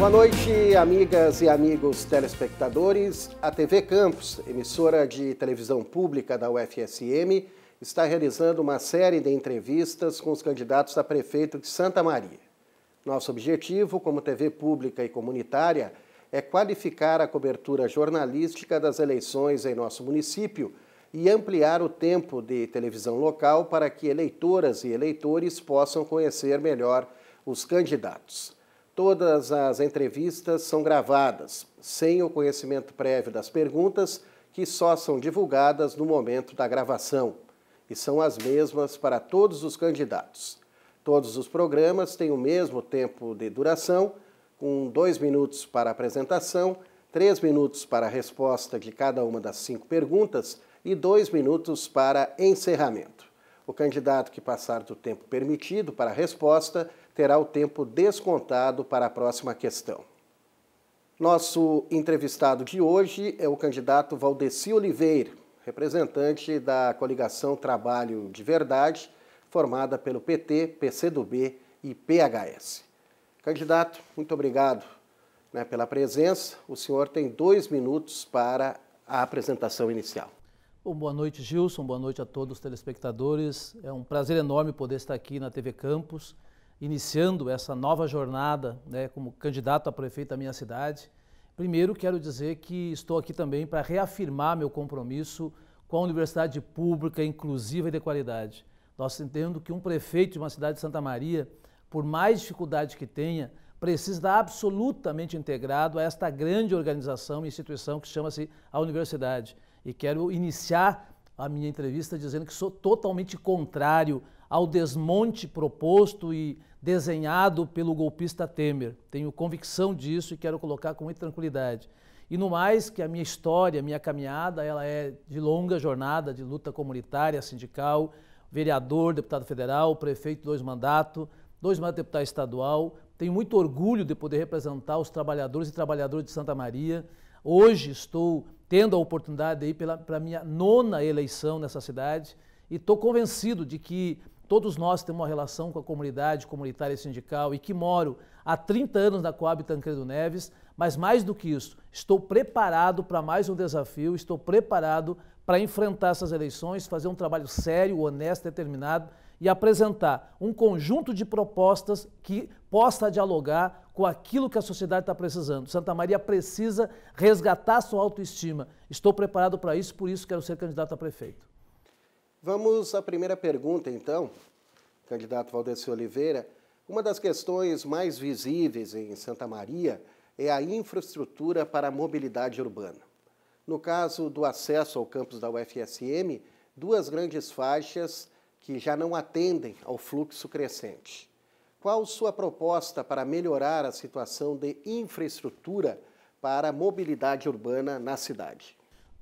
Boa noite, amigas e amigos telespectadores. A TV Campos, emissora de televisão pública da UFSM, está realizando uma série de entrevistas com os candidatos a prefeito de Santa Maria. Nosso objetivo, como TV pública e comunitária, é qualificar a cobertura jornalística das eleições em nosso município e ampliar o tempo de televisão local para que eleitoras e eleitores possam conhecer melhor os candidatos. Todas as entrevistas são gravadas, sem o conhecimento prévio das perguntas, que só são divulgadas no momento da gravação. E são as mesmas para todos os candidatos. Todos os programas têm o mesmo tempo de duração, com dois minutos para apresentação, três minutos para a resposta de cada uma das cinco perguntas e dois minutos para encerramento. O candidato que passar do tempo permitido para a resposta terá o tempo descontado para a próxima questão. Nosso entrevistado de hoje é o candidato Valdeci Oliveira, representante da coligação Trabalho de Verdade, formada pelo PT, PCdoB e PHS. Candidato, muito obrigado né, pela presença. O senhor tem dois minutos para a apresentação inicial. Bom, boa noite, Gilson. Boa noite a todos os telespectadores. É um prazer enorme poder estar aqui na TV Campos iniciando essa nova jornada né, como candidato a prefeito da minha cidade. Primeiro, quero dizer que estou aqui também para reafirmar meu compromisso com a universidade pública, inclusiva e de qualidade. Nós entendemos que um prefeito de uma cidade de Santa Maria, por mais dificuldade que tenha, precisa estar absolutamente integrado a esta grande organização e instituição que chama-se a universidade. E quero iniciar a minha entrevista dizendo que sou totalmente contrário ao desmonte proposto e desenhado pelo golpista Temer. Tenho convicção disso e quero colocar com muita tranquilidade. E no mais, que a minha história, a minha caminhada, ela é de longa jornada de luta comunitária, sindical, vereador, deputado federal, prefeito, dois mandatos, dois mandatos de deputado estadual. Tenho muito orgulho de poder representar os trabalhadores e trabalhadoras de Santa Maria. Hoje estou tendo a oportunidade aí para a minha nona eleição nessa cidade e estou convencido de que Todos nós temos uma relação com a comunidade comunitária e sindical e que moro há 30 anos na Coab Tancredo Neves, mas mais do que isso, estou preparado para mais um desafio, estou preparado para enfrentar essas eleições, fazer um trabalho sério, honesto, determinado e apresentar um conjunto de propostas que possa dialogar com aquilo que a sociedade está precisando. Santa Maria precisa resgatar sua autoestima. Estou preparado para isso, por isso quero ser candidato a prefeito. Vamos à primeira pergunta, então, candidato Valdeci Oliveira. Uma das questões mais visíveis em Santa Maria é a infraestrutura para a mobilidade urbana. No caso do acesso ao campus da UFSM, duas grandes faixas que já não atendem ao fluxo crescente. Qual sua proposta para melhorar a situação de infraestrutura para a mobilidade urbana na cidade?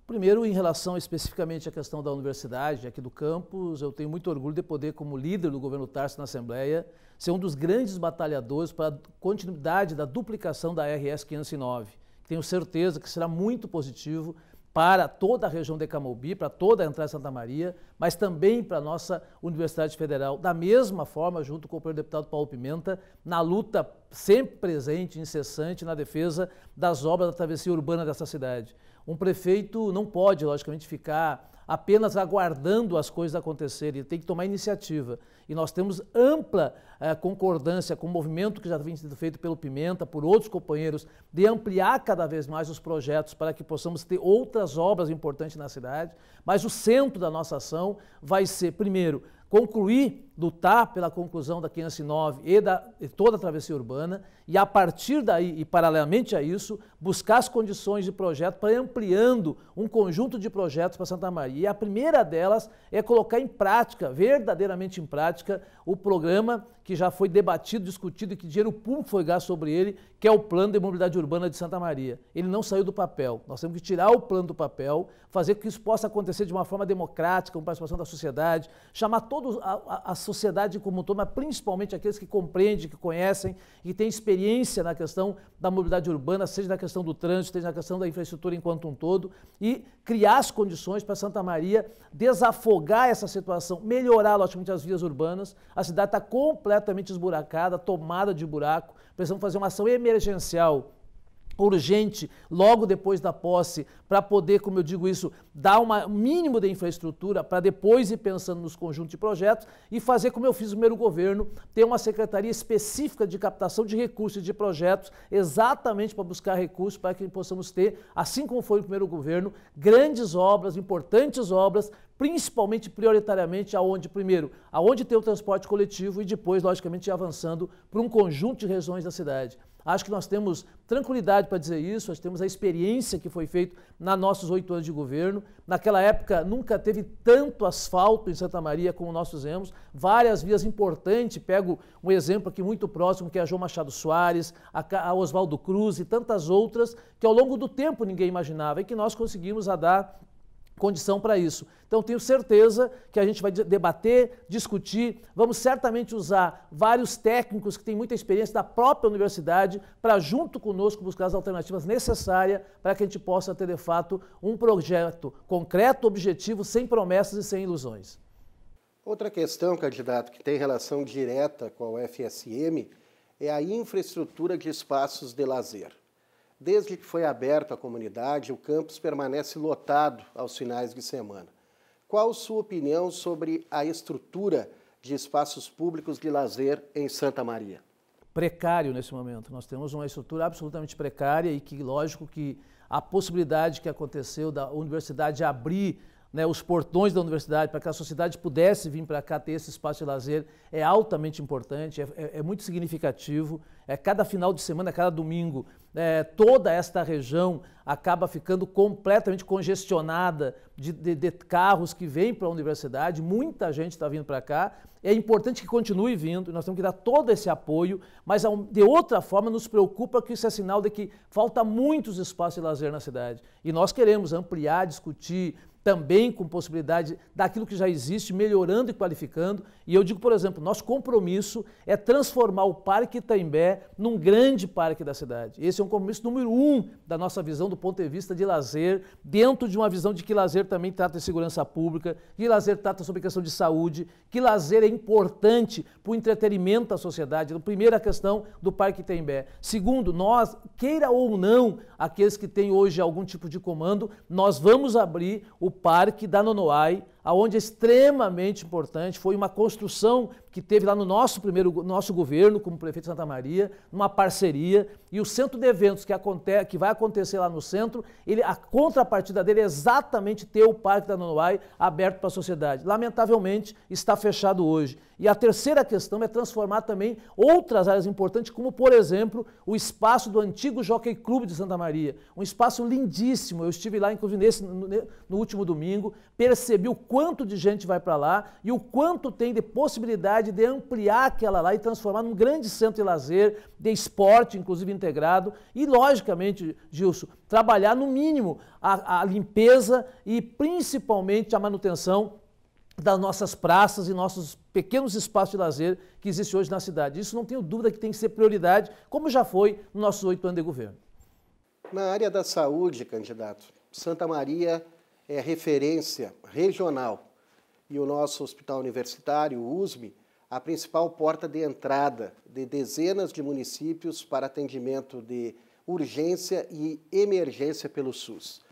Primeiro, em relação especificamente à questão da universidade, aqui do campus, eu tenho muito orgulho de poder, como líder do governo Tarso na Assembleia, ser um dos grandes batalhadores para a continuidade da duplicação da RS 509. Tenho certeza que será muito positivo para toda a região de Camobi, para toda a entrada de Santa Maria, mas também para a nossa Universidade Federal. Da mesma forma, junto com o deputado Paulo Pimenta, na luta sempre presente, incessante, na defesa das obras da travessia urbana dessa cidade. Um prefeito não pode, logicamente, ficar apenas aguardando as coisas acontecerem, ele tem que tomar iniciativa. E nós temos ampla eh, concordância com o movimento que já vem sendo feito pelo Pimenta, por outros companheiros, de ampliar cada vez mais os projetos para que possamos ter outras obras importantes na cidade. Mas o centro da nossa ação vai ser, primeiro, concluir lutar pela conclusão da 509 e da e toda a travessia urbana e a partir daí e paralelamente a isso buscar as condições de projeto para ampliando um conjunto de projetos para Santa Maria. E a primeira delas é colocar em prática, verdadeiramente em prática, o programa que já foi debatido, discutido e que dinheiro público foi gasto sobre ele, que é o Plano de Mobilidade Urbana de Santa Maria. Ele não saiu do papel. Nós temos que tirar o plano do papel, fazer que isso possa acontecer de uma forma democrática, com participação da sociedade, chamar todas as sociedade como um todo, mas principalmente aqueles que compreendem, que conhecem e têm experiência na questão da mobilidade urbana, seja na questão do trânsito, seja na questão da infraestrutura enquanto um todo, e criar as condições para Santa Maria desafogar essa situação, melhorar logicamente as vias urbanas. A cidade está completamente esburacada, tomada de buraco. Precisamos fazer uma ação emergencial urgente logo depois da posse para poder, como eu digo isso, dar um mínimo de infraestrutura para depois ir pensando nos conjuntos de projetos e fazer como eu fiz no primeiro governo, ter uma secretaria específica de captação de recursos e de projetos exatamente para buscar recursos para que possamos ter, assim como foi no primeiro governo, grandes obras, importantes obras, principalmente prioritariamente aonde primeiro, aonde tem o transporte coletivo e depois logicamente avançando para um conjunto de regiões da cidade. Acho que nós temos tranquilidade para dizer isso, nós temos a experiência que foi feita na nossos oito anos de governo. Naquela época nunca teve tanto asfalto em Santa Maria como nós fizemos, várias vias importantes, pego um exemplo aqui muito próximo que é a João Machado Soares, a Oswaldo Cruz e tantas outras que ao longo do tempo ninguém imaginava e que nós conseguimos a dar condição para isso. Então tenho certeza que a gente vai debater, discutir, vamos certamente usar vários técnicos que têm muita experiência da própria universidade para junto conosco buscar as alternativas necessárias para que a gente possa ter de fato um projeto concreto, objetivo, sem promessas e sem ilusões. Outra questão, candidato, que tem relação direta com a UFSM é a infraestrutura de espaços de lazer. Desde que foi aberto à comunidade, o campus permanece lotado aos finais de semana. Qual sua opinião sobre a estrutura de espaços públicos de lazer em Santa Maria? Precário nesse momento. Nós temos uma estrutura absolutamente precária e que, lógico, que a possibilidade que aconteceu da universidade abrir né, os portões da universidade, para que a sociedade pudesse vir para cá ter esse espaço de lazer, é altamente importante, é, é, é muito significativo. É, cada final de semana, cada domingo, é, toda esta região acaba ficando completamente congestionada de, de, de carros que vêm para a universidade, muita gente está vindo para cá. É importante que continue vindo, nós temos que dar todo esse apoio, mas de outra forma nos preocupa que isso é sinal de que falta muitos espaços de lazer na cidade. E nós queremos ampliar, discutir, também com possibilidade daquilo que já existe, melhorando e qualificando. E eu digo, por exemplo, nosso compromisso é transformar o Parque Itaimbé num grande parque da cidade. Esse é um compromisso número um da nossa visão do ponto de vista de lazer, dentro de uma visão de que lazer também trata de segurança pública, que lazer trata sobre questão de saúde, que lazer é importante para o entretenimento da sociedade. Então, primeira questão do Parque Itaimbé. Segundo, nós, queira ou não, aqueles que têm hoje algum tipo de comando, nós vamos abrir o o Parque da Nonoai, aonde é extremamente importante, foi uma construção que teve lá no nosso primeiro nosso governo, como prefeito de Santa Maria, numa parceria, e o centro de eventos que, acontece que vai acontecer lá no centro, ele, a contrapartida dele é exatamente ter o Parque da Nonoai aberto para a sociedade. Lamentavelmente, está fechado hoje. E a terceira questão é transformar também outras áreas importantes, como, por exemplo, o espaço do antigo Jockey Clube de Santa Maria. Um espaço lindíssimo. Eu estive lá, inclusive, nesse, no, no último domingo, percebi o quanto de gente vai para lá e o quanto tem de possibilidade possibilidade de ampliar aquela lá e transformar num grande centro de lazer, de esporte, inclusive integrado, e logicamente, Gilson, trabalhar no mínimo a, a limpeza e principalmente a manutenção das nossas praças e nossos pequenos espaços de lazer que existem hoje na cidade. Isso não tenho dúvida que tem que ser prioridade, como já foi nos nossos oito anos de governo. Na área da saúde, candidato, Santa Maria é referência regional e o nosso hospital universitário, o USME, a principal porta de entrada de dezenas de municípios para atendimento de urgência e emergência pelo SUS.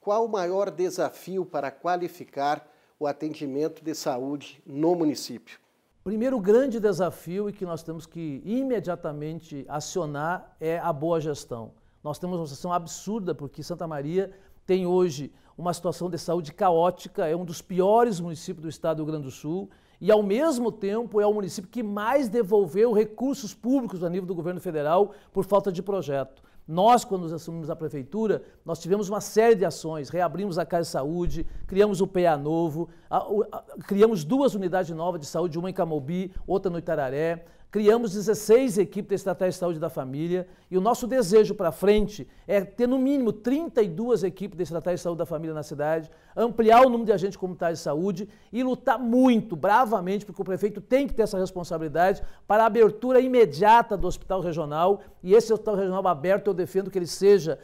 Qual o maior desafio para qualificar o atendimento de saúde no município? Primeiro grande desafio e que nós temos que imediatamente acionar é a boa gestão. Nós temos uma situação absurda porque Santa Maria tem hoje uma situação de saúde caótica, é um dos piores municípios do estado do Rio Grande do Sul e, ao mesmo tempo, é o município que mais devolveu recursos públicos a nível do governo federal por falta de projeto. Nós, quando assumimos a prefeitura, nós tivemos uma série de ações, reabrimos a Casa de Saúde, criamos o PA novo, a, a, criamos duas unidades novas de saúde, uma em Camobi, outra no Itararé, Criamos 16 equipes de Estratégia de Saúde da Família e o nosso desejo para frente é ter no mínimo 32 equipes de Estratégia de Saúde da Família na cidade, ampliar o número de agentes comunitários de saúde e lutar muito, bravamente, porque o prefeito tem que ter essa responsabilidade para a abertura imediata do hospital regional e esse hospital regional aberto eu defendo que ele seja,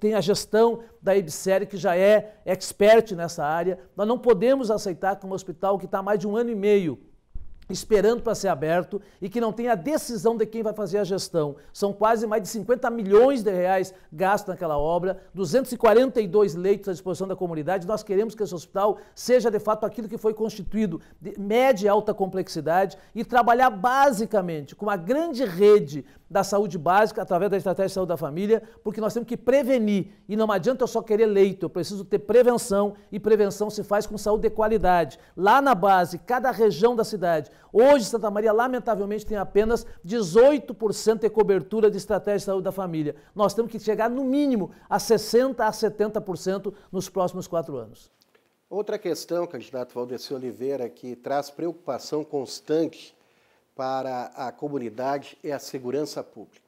tenha a gestão da IBSERI que já é expert nessa área. Nós não podemos aceitar que um hospital que está há mais de um ano e meio esperando para ser aberto e que não tem a decisão de quem vai fazer a gestão. São quase mais de 50 milhões de reais gastos naquela obra, 242 leitos à disposição da comunidade. Nós queremos que esse hospital seja de fato aquilo que foi constituído, de média e alta complexidade e trabalhar basicamente com a grande rede da saúde básica através da estratégia de saúde da família, porque nós temos que prevenir e não adianta eu só querer leito, eu preciso ter prevenção e prevenção se faz com saúde de qualidade. Lá na base, cada região da cidade Hoje, Santa Maria, lamentavelmente, tem apenas 18% de cobertura de estratégia de saúde da família. Nós temos que chegar, no mínimo, a 60% a 70% nos próximos quatro anos. Outra questão, candidato Valdeci Oliveira, que traz preocupação constante para a comunidade é a segurança pública.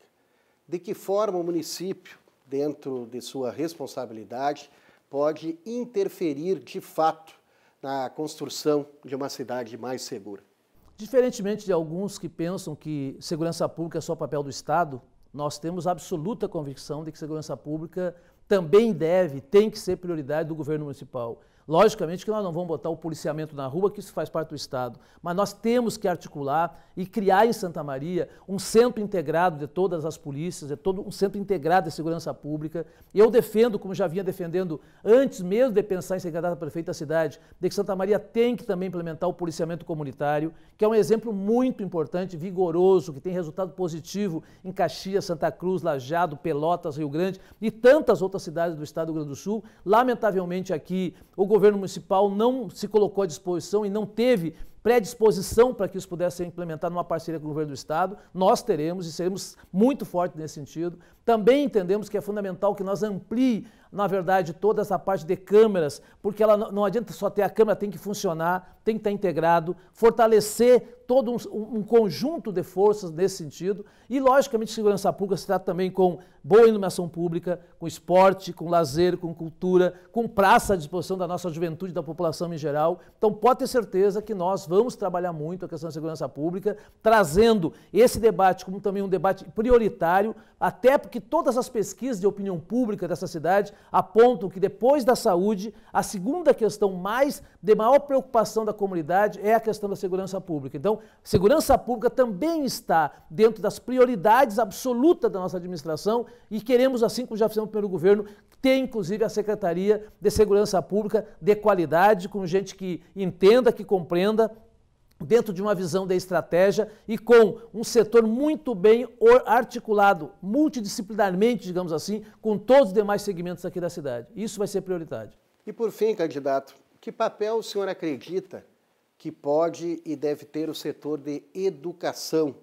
De que forma o município, dentro de sua responsabilidade, pode interferir de fato na construção de uma cidade mais segura? Diferentemente de alguns que pensam que segurança pública é só papel do Estado, nós temos absoluta convicção de que segurança pública também deve, tem que ser prioridade do governo municipal. Logicamente que nós não vamos botar o policiamento na rua, que isso faz parte do Estado, mas nós temos que articular e criar em Santa Maria um centro integrado de todas as polícias, de todo um centro integrado de segurança pública. Eu defendo, como já vinha defendendo antes mesmo de pensar em ser candidato a prefeito da cidade, de que Santa Maria tem que também implementar o policiamento comunitário, que é um exemplo muito importante, vigoroso, que tem resultado positivo em Caxias, Santa Cruz, Lajado, Pelotas, Rio Grande e tantas outras cidades do estado do Rio Grande do Sul. Lamentavelmente aqui o governo governo municipal não se colocou à disposição e não teve predisposição para que isso pudesse ser implementado numa parceria com o governo do Estado. Nós teremos e seremos muito fortes nesse sentido. Também entendemos que é fundamental que nós amplie, na verdade, toda essa parte de câmeras, porque ela não adianta só ter a câmera, tem que funcionar, tem que estar integrado, fortalecer todo um, um conjunto de forças nesse sentido. E, logicamente, segurança pública se trata também com boa iluminação pública, com esporte, com lazer, com cultura, com praça à disposição da nossa juventude, da população em geral. Então, pode ter certeza que nós vamos trabalhar muito a questão da segurança pública, trazendo esse debate como também um debate prioritário até porque todas as pesquisas de opinião pública dessa cidade apontam que depois da saúde, a segunda questão mais de maior preocupação da comunidade é a questão da segurança pública. Então, segurança pública também está dentro das prioridades absolutas da nossa administração e queremos, assim como já fizemos pelo governo, ter inclusive a Secretaria de Segurança Pública de qualidade, com gente que entenda, que compreenda dentro de uma visão da estratégia e com um setor muito bem articulado, multidisciplinarmente, digamos assim, com todos os demais segmentos aqui da cidade. Isso vai ser prioridade. E por fim, candidato, que papel o senhor acredita que pode e deve ter o setor de educação,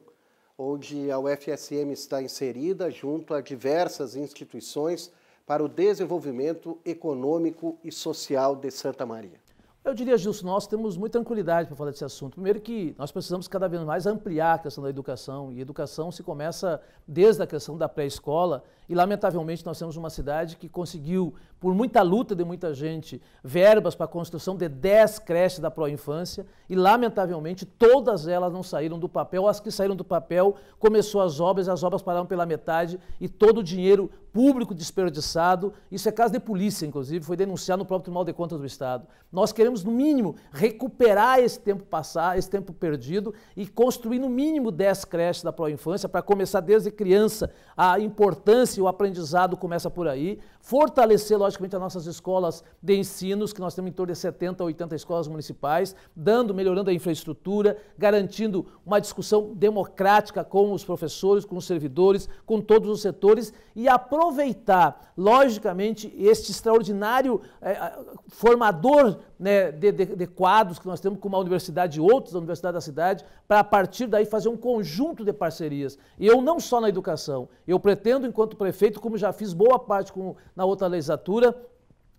onde a UFSM está inserida junto a diversas instituições para o desenvolvimento econômico e social de Santa Maria? Eu diria, Gilson, nós temos muita tranquilidade para falar desse assunto. Primeiro que nós precisamos cada vez mais ampliar a questão da educação, e educação se começa desde a questão da pré-escola, e lamentavelmente nós temos uma cidade que conseguiu, por muita luta de muita gente, verbas para a construção de 10 creches da pró-infância, e lamentavelmente todas elas não saíram do papel, as que saíram do papel, começou as obras, as obras pararam pela metade, e todo o dinheiro público desperdiçado, isso é caso de polícia, inclusive, foi denunciado no próprio Tribunal de Contas do Estado. Nós queremos, no mínimo, recuperar esse tempo passado, esse tempo perdido e construir, no mínimo, 10 creches da pró-infância para começar desde criança. A importância e o aprendizado começa por aí fortalecer, logicamente, as nossas escolas de ensinos, que nós temos em torno de 70 80 escolas municipais, dando, melhorando a infraestrutura, garantindo uma discussão democrática com os professores, com os servidores, com todos os setores e aproveitar, logicamente, este extraordinário eh, eh, formador né, de, de, de, quadros que nós temos com uma universidade e outros da Universidade da Cidade, para a partir daí fazer um conjunto de parcerias. E eu não só na educação, eu pretendo, enquanto prefeito, como já fiz boa parte com, na outra legislatura,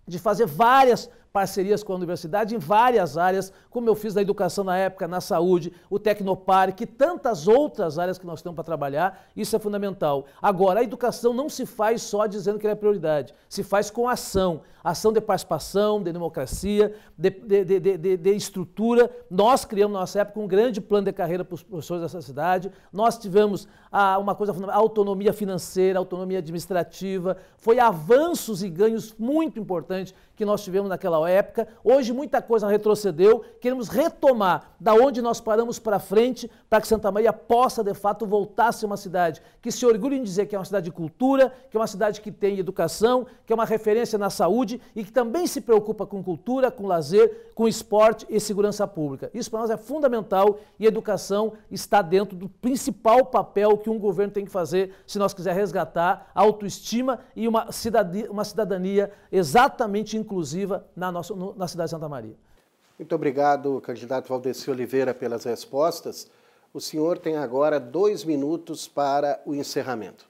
de fazer várias parcerias com a universidade em várias áreas, como eu fiz na educação na época, na saúde, o Tecnoparque, tantas outras áreas que nós temos para trabalhar, isso é fundamental. Agora, a educação não se faz só dizendo que ela é prioridade, se faz com ação, ação de participação, de democracia, de, de, de, de estrutura. Nós criamos na nossa época um grande plano de carreira para os professores dessa cidade, nós tivemos ah, uma coisa fundamental, autonomia financeira, autonomia administrativa, foi avanços e ganhos muito importantes que nós tivemos naquela hora época. Hoje muita coisa retrocedeu. Queremos retomar da onde nós paramos para frente para que Santa Maria possa de fato voltar a ser uma cidade que se orgulhe em dizer que é uma cidade de cultura, que é uma cidade que tem educação, que é uma referência na saúde e que também se preocupa com cultura, com lazer, com esporte e segurança pública. Isso para nós é fundamental e educação está dentro do principal papel que um governo tem que fazer se nós quiser resgatar a autoestima e uma cidadania, uma cidadania exatamente inclusiva na na, nossa, na cidade de Santa Maria. Muito obrigado, candidato Valdeci Oliveira, pelas respostas. O senhor tem agora dois minutos para o encerramento.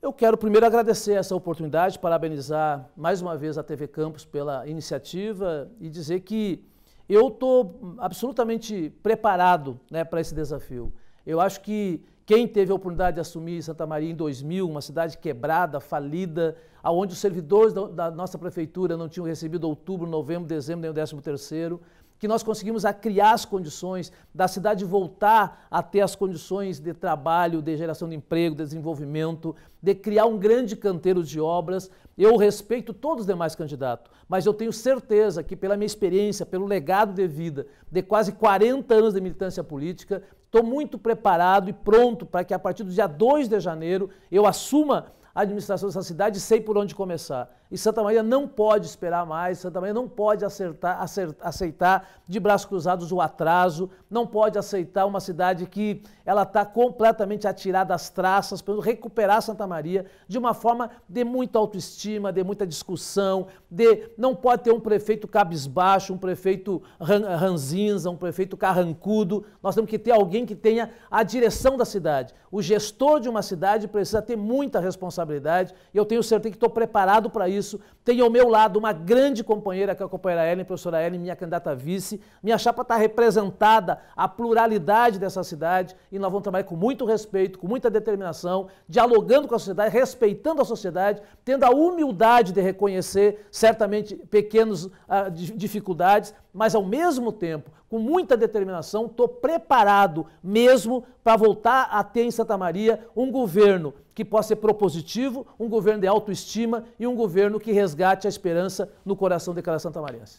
Eu quero primeiro agradecer essa oportunidade, parabenizar mais uma vez a TV Campos pela iniciativa e dizer que eu estou absolutamente preparado né, para esse desafio. Eu acho que quem teve a oportunidade de assumir Santa Maria em 2000, uma cidade quebrada, falida, aonde os servidores da, da nossa prefeitura não tinham recebido outubro, novembro, dezembro, nem o décimo terceiro, que nós conseguimos a criar as condições da cidade voltar a ter as condições de trabalho, de geração de emprego, de desenvolvimento, de criar um grande canteiro de obras. Eu respeito todos os demais candidatos, mas eu tenho certeza que pela minha experiência, pelo legado de vida de quase 40 anos de militância política, estou muito preparado e pronto para que a partir do dia 2 de janeiro eu assuma a administração dessa cidade e sei por onde começar. E Santa Maria não pode esperar mais, Santa Maria não pode acertar, acertar, aceitar de braços cruzados o atraso, não pode aceitar uma cidade que ela está completamente atirada às traças, para recuperar Santa Maria de uma forma de muita autoestima, de muita discussão, de não pode ter um prefeito cabisbaixo, um prefeito ran, ranzinza, um prefeito carrancudo. Nós temos que ter alguém que tenha a direção da cidade. O gestor de uma cidade precisa ter muita responsabilidade e eu tenho certeza que estou preparado para isso isso. Tenho ao meu lado uma grande companheira, que é a companheira Ellen, professora Ellen, minha candidata a vice. Minha chapa está representada, a pluralidade dessa cidade, e nós vamos trabalhar com muito respeito, com muita determinação, dialogando com a sociedade, respeitando a sociedade, tendo a humildade de reconhecer certamente pequenas uh, ah, dificuldades, mas ao mesmo tempo, com muita determinação, estou preparado mesmo para voltar a ter em Santa Maria um governo que possa ser propositivo, um governo de autoestima e um governo que resgate a esperança no coração de cada Santa Mariense.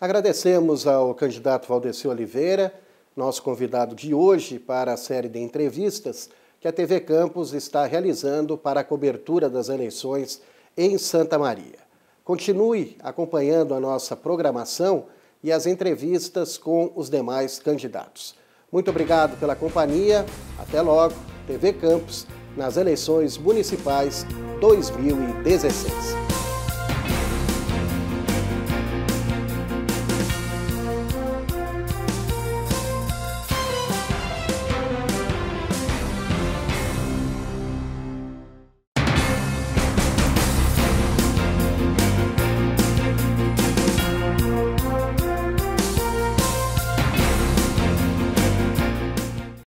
Agradecemos ao candidato Valdeci Oliveira, nosso convidado de hoje para a série de entrevistas que a TV Campos está realizando para a cobertura das eleições em Santa Maria. Continue acompanhando a nossa programação e as entrevistas com os demais candidatos. Muito obrigado pela companhia. Até logo. TV Campos nas eleições municipais 2016.